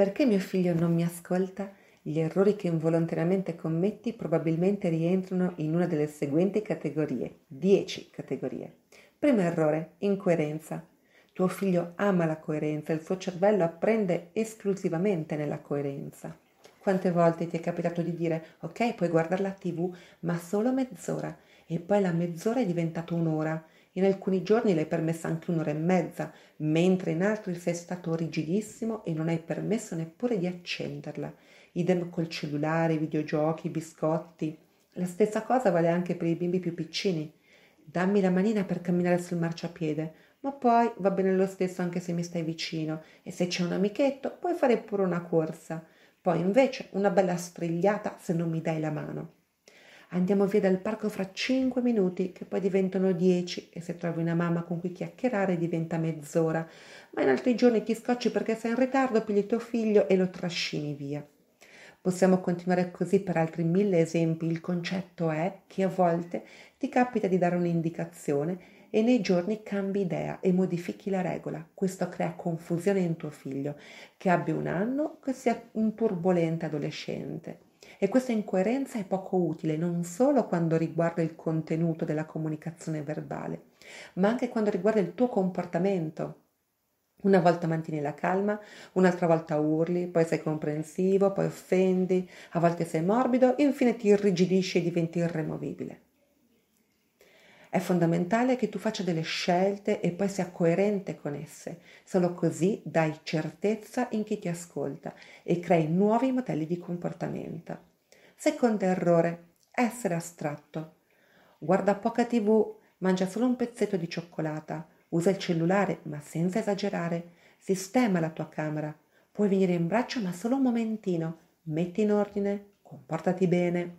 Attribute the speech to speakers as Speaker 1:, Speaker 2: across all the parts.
Speaker 1: Perché mio figlio non mi ascolta? Gli errori che involontariamente commetti probabilmente rientrano in una delle seguenti categorie, 10 categorie. Primo errore, incoerenza. Tuo figlio ama la coerenza, il suo cervello apprende esclusivamente nella coerenza. Quante volte ti è capitato di dire ok, puoi guardare la tv, ma solo mezz'ora, e poi la mezz'ora è diventata un'ora, in alcuni giorni l'hai permessa anche un'ora e mezza, mentre in altri sei stato rigidissimo e non hai permesso neppure di accenderla. Idem col cellulare, i videogiochi, i biscotti. La stessa cosa vale anche per i bimbi più piccini. Dammi la manina per camminare sul marciapiede, ma poi va bene lo stesso anche se mi stai vicino e se c'è un amichetto puoi fare pure una corsa. Poi invece una bella strigliata se non mi dai la mano. Andiamo via dal parco fra 5 minuti, che poi diventano 10 e se trovi una mamma con cui chiacchierare diventa mezz'ora. Ma in altri giorni ti scocci perché sei in ritardo, pigli tuo figlio e lo trascini via. Possiamo continuare così per altri mille esempi. Il concetto è che a volte ti capita di dare un'indicazione e nei giorni cambi idea e modifichi la regola. Questo crea confusione in tuo figlio, che abbia un anno o che sia un turbolente adolescente e questa incoerenza è poco utile non solo quando riguarda il contenuto della comunicazione verbale, ma anche quando riguarda il tuo comportamento. Una volta mantieni la calma, un'altra volta urli, poi sei comprensivo, poi offendi, a volte sei morbido, infine ti irrigidisci e diventi irremovibile. È fondamentale che tu faccia delle scelte e poi sia coerente con esse. Solo così dai certezza in chi ti ascolta e crei nuovi modelli di comportamento. Secondo errore, essere astratto. Guarda poca tv, mangia solo un pezzetto di cioccolata, usa il cellulare ma senza esagerare, sistema la tua camera, puoi venire in braccio ma solo un momentino, metti in ordine, comportati bene.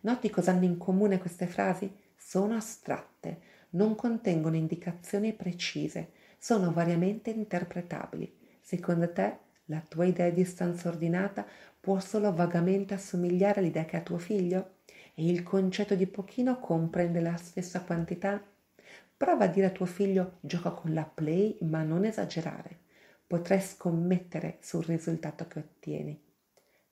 Speaker 1: Noti cosa hanno in comune queste frasi? Sono astratte, non contengono indicazioni precise, sono variamente interpretabili. Secondo te la tua idea di stanza ordinata può solo vagamente assomigliare all'idea che ha tuo figlio? E il concetto di pochino comprende la stessa quantità? Prova a dire a tuo figlio gioca con la play ma non esagerare. Potrai scommettere sul risultato che ottieni.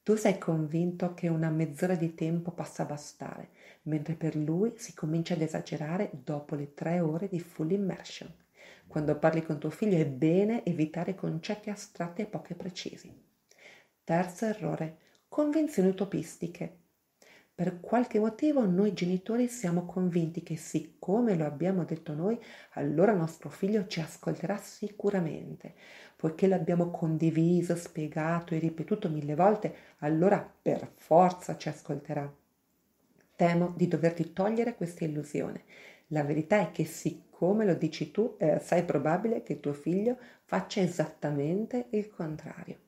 Speaker 1: Tu sei convinto che una mezz'ora di tempo possa bastare, mentre per lui si comincia ad esagerare dopo le tre ore di full immersion. Quando parli con tuo figlio è bene evitare concetti astratti e poco precisi. Terzo errore, convinzioni utopistiche. Per qualche motivo noi genitori siamo convinti che siccome lo abbiamo detto noi, allora nostro figlio ci ascolterà sicuramente. Poiché l'abbiamo condiviso, spiegato e ripetuto mille volte, allora per forza ci ascolterà. Temo di doverti togliere questa illusione. La verità è che siccome lo dici tu, è eh, assai probabile che tuo figlio faccia esattamente il contrario.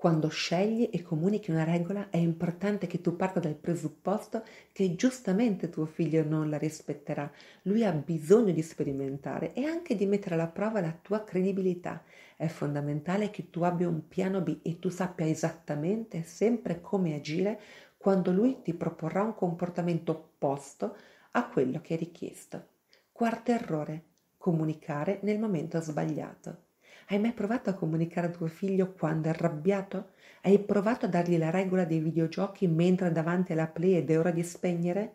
Speaker 1: Quando scegli e comunichi una regola è importante che tu parta dal presupposto che giustamente tuo figlio non la rispetterà. Lui ha bisogno di sperimentare e anche di mettere alla prova la tua credibilità. È fondamentale che tu abbia un piano B e tu sappia esattamente sempre come agire quando lui ti proporrà un comportamento opposto a quello che è richiesto. Quarto errore, comunicare nel momento sbagliato. Hai mai provato a comunicare a tuo figlio quando è arrabbiato? Hai provato a dargli la regola dei videogiochi mentre davanti alla play ed è ora di spegnere?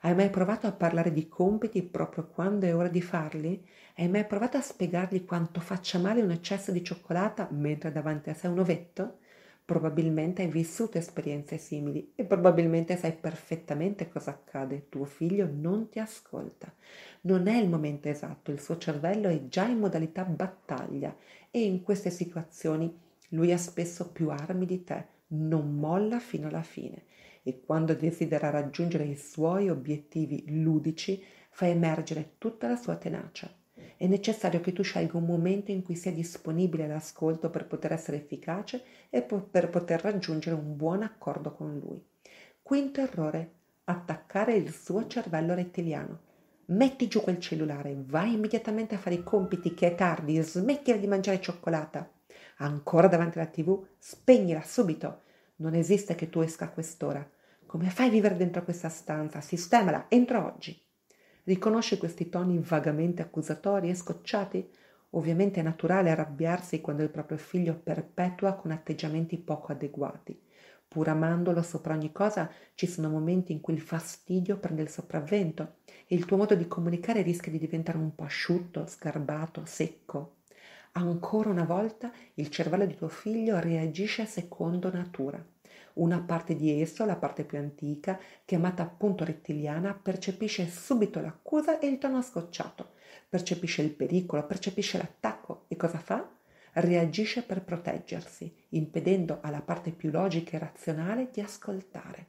Speaker 1: Hai mai provato a parlare di compiti proprio quando è ora di farli? Hai mai provato a spiegargli quanto faccia male un eccesso di cioccolata mentre davanti a sé un ovetto? Probabilmente hai vissuto esperienze simili e probabilmente sai perfettamente cosa accade. Tuo figlio non ti ascolta. Non è il momento esatto, il suo cervello è già in modalità battaglia e in queste situazioni lui ha spesso più armi di te, non molla fino alla fine e quando desidera raggiungere i suoi obiettivi ludici fa emergere tutta la sua tenacia. È necessario che tu scelga un momento in cui sia disponibile l'ascolto per poter essere efficace e per poter raggiungere un buon accordo con lui. Quinto errore, attaccare il suo cervello rettiliano. Metti giù quel cellulare, vai immediatamente a fare i compiti che è tardi, smettila di mangiare cioccolata. Ancora davanti alla tv, spegnila subito. Non esiste che tu esca a quest'ora. Come fai a vivere dentro questa stanza? Sistemala, entro oggi. Riconosce questi toni vagamente accusatori e scocciati? Ovviamente è naturale arrabbiarsi quando il proprio figlio perpetua con atteggiamenti poco adeguati. Pur amandolo sopra ogni cosa, ci sono momenti in cui il fastidio prende il sopravvento e il tuo modo di comunicare rischia di diventare un po' asciutto, sgarbato, secco. Ancora una volta il cervello di tuo figlio reagisce secondo natura. Una parte di esso, la parte più antica, chiamata appunto rettiliana, percepisce subito l'accusa e il tono scocciato, percepisce il pericolo, percepisce l'attacco e cosa fa? Reagisce per proteggersi, impedendo alla parte più logica e razionale di ascoltare.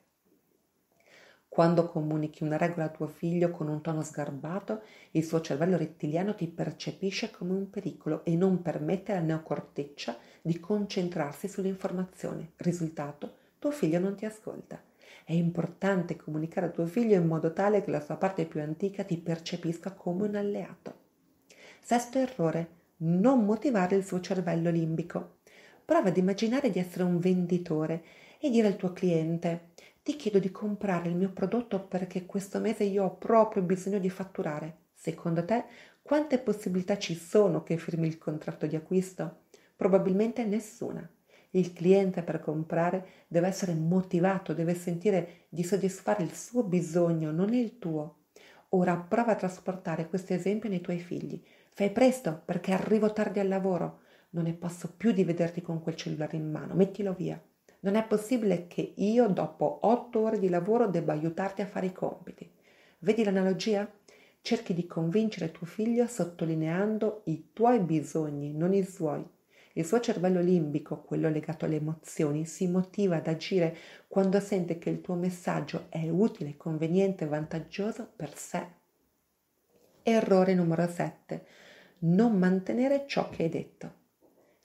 Speaker 1: Quando comunichi una regola a tuo figlio con un tono sgarbato, il suo cervello rettiliano ti percepisce come un pericolo e non permette alla neocorteccia di concentrarsi sull'informazione. Risultato? tuo figlio non ti ascolta. È importante comunicare a tuo figlio in modo tale che la sua parte più antica ti percepisca come un alleato. Sesto errore, non motivare il suo cervello limbico. Prova ad immaginare di essere un venditore e dire al tuo cliente ti chiedo di comprare il mio prodotto perché questo mese io ho proprio bisogno di fatturare. Secondo te quante possibilità ci sono che firmi il contratto di acquisto? Probabilmente nessuna. Il cliente per comprare deve essere motivato, deve sentire di soddisfare il suo bisogno, non il tuo. Ora prova a trasportare questo esempio nei tuoi figli. Fai presto perché arrivo tardi al lavoro. Non ne posso più di vederti con quel cellulare in mano. Mettilo via. Non è possibile che io dopo otto ore di lavoro debba aiutarti a fare i compiti. Vedi l'analogia? Cerchi di convincere tuo figlio sottolineando i tuoi bisogni, non i suoi. Il suo cervello limbico, quello legato alle emozioni, si motiva ad agire quando sente che il tuo messaggio è utile, conveniente e vantaggioso per sé. Errore numero 7. Non mantenere ciò che hai detto.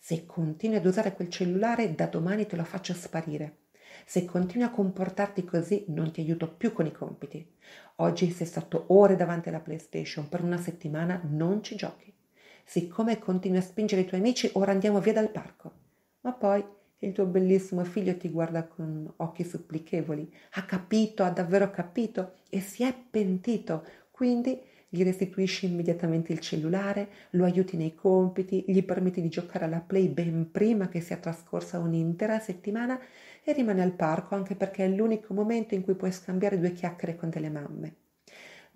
Speaker 1: Se continui ad usare quel cellulare, da domani te lo faccio sparire. Se continui a comportarti così non ti aiuto più con i compiti. Oggi sei stato ore davanti alla PlayStation, per una settimana non ci giochi. Siccome continui a spingere i tuoi amici, ora andiamo via dal parco. Ma poi il tuo bellissimo figlio ti guarda con occhi supplichevoli. Ha capito, ha davvero capito e si è pentito. Quindi gli restituisci immediatamente il cellulare, lo aiuti nei compiti, gli permetti di giocare alla play ben prima che sia trascorsa un'intera settimana e rimane al parco anche perché è l'unico momento in cui puoi scambiare due chiacchiere con delle mamme.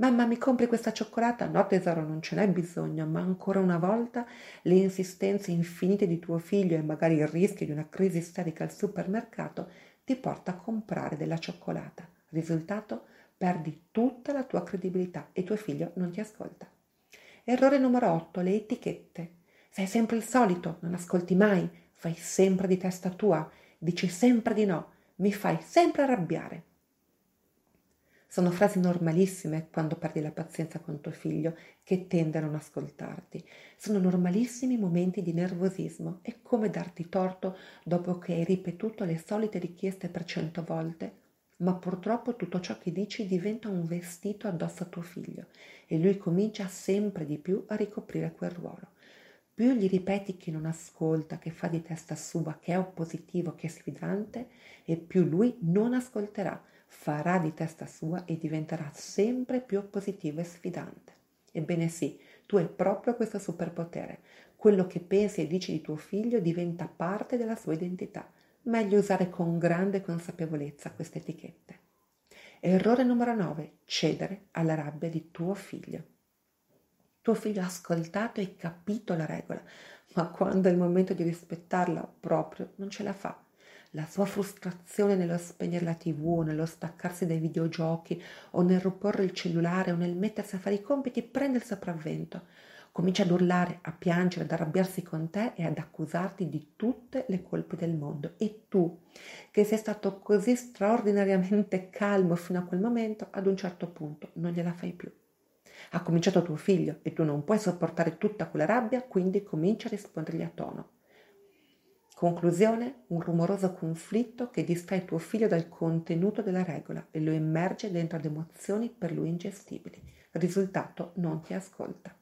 Speaker 1: Mamma, mi compri questa cioccolata? No, tesoro, non ce n'è bisogno, ma ancora una volta le insistenze infinite di tuo figlio e magari il rischio di una crisi isterica al supermercato ti porta a comprare della cioccolata. Risultato? Perdi tutta la tua credibilità e tuo figlio non ti ascolta. Errore numero 8, le etichette. Sei sempre il solito, non ascolti mai, fai sempre di testa tua, dici sempre di no, mi fai sempre arrabbiare. Sono frasi normalissime quando perdi la pazienza con tuo figlio che tende a non ascoltarti. Sono normalissimi momenti di nervosismo. È come darti torto dopo che hai ripetuto le solite richieste per cento volte ma purtroppo tutto ciò che dici diventa un vestito addosso a tuo figlio e lui comincia sempre di più a ricoprire quel ruolo. Più gli ripeti che non ascolta, che fa di testa sua, che è oppositivo, che è sfidante, e più lui non ascolterà farà di testa sua e diventerà sempre più positivo e sfidante. Ebbene sì, tu hai proprio questo superpotere. Quello che pensi e dici di tuo figlio diventa parte della sua identità. Meglio usare con grande consapevolezza queste etichette. Errore numero 9. Cedere alla rabbia di tuo figlio. Tuo figlio ha ascoltato e capito la regola, ma quando è il momento di rispettarla proprio non ce la fa la sua frustrazione nello spegnere la tv, o nello staccarsi dai videogiochi o nel riporre il cellulare o nel mettersi a fare i compiti prende il sopravvento. Comincia ad urlare, a piangere, ad arrabbiarsi con te e ad accusarti di tutte le colpe del mondo. E tu, che sei stato così straordinariamente calmo fino a quel momento, ad un certo punto non gliela fai più. Ha cominciato tuo figlio e tu non puoi sopportare tutta quella rabbia, quindi comincia a rispondergli a tono. Conclusione, un rumoroso conflitto che distrae tuo figlio dal contenuto della regola e lo immerge dentro ad emozioni per lui ingestibili. Risultato, non ti ascolta.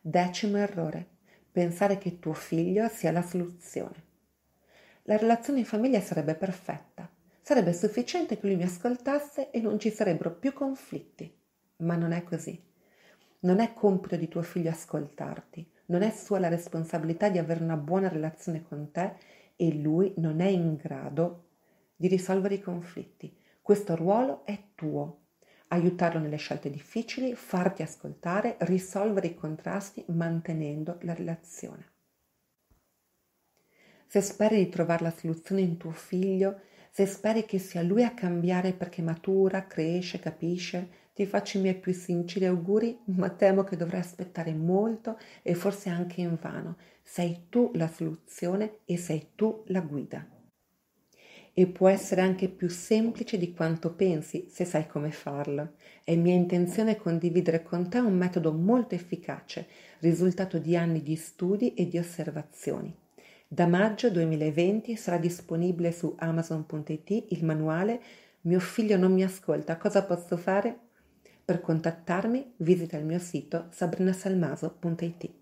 Speaker 1: Decimo errore, pensare che tuo figlio sia la soluzione. La relazione in famiglia sarebbe perfetta, sarebbe sufficiente che lui mi ascoltasse e non ci sarebbero più conflitti. Ma non è così. Non è compito di tuo figlio ascoltarti non è sua la responsabilità di avere una buona relazione con te e lui non è in grado di risolvere i conflitti. Questo ruolo è tuo. Aiutarlo nelle scelte difficili, farti ascoltare, risolvere i contrasti mantenendo la relazione. Se speri di trovare la soluzione in tuo figlio, se speri che sia lui a cambiare perché matura, cresce, capisce, ti faccio i miei più sinceri auguri, ma temo che dovrai aspettare molto e forse anche in vano. Sei tu la soluzione e sei tu la guida. E può essere anche più semplice di quanto pensi se sai come farlo. È mia intenzione condividere con te un metodo molto efficace, risultato di anni di studi e di osservazioni. Da maggio 2020 sarà disponibile su amazon.it il manuale Mio figlio non mi ascolta, cosa posso fare? Per contattarmi visita il mio sito sabrinasalmaso.it.